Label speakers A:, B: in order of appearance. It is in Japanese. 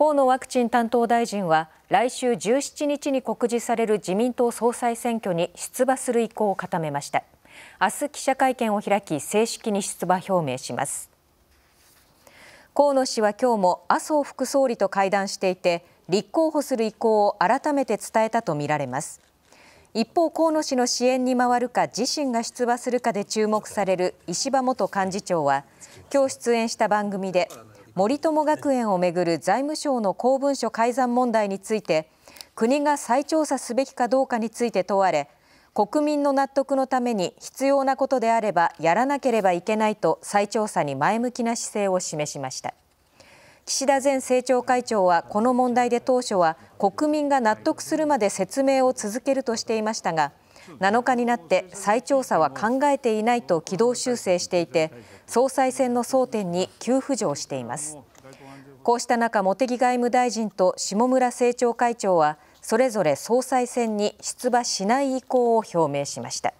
A: 河野ワクチン担当大臣は来週17日に告示される自民党総裁選挙に出馬する意向を固めました明日記者会見を開き正式に出馬表明します河野氏は今日も麻生副総理と会談していて立候補する意向を改めて伝えたとみられます一方河野氏の支援に回るか自身が出馬するかで注目される石破元幹事長は今日出演した番組で森友学園をめぐる財務省の公文書改ざん問題について国が再調査すべきかどうかについて問われ国民の納得のために必要なことであればやらなければいけないと再調査に前向きな姿勢を示しました岸田前政調会長はこの問題で当初は国民が納得するまで説明を続けるとしていましたが7日になって再調査は考えていないと軌道修正していて総裁選の争点に急浮上していますこうした中茂木外務大臣と下村政調会長はそれぞれ総裁選に出馬しない意向を表明しました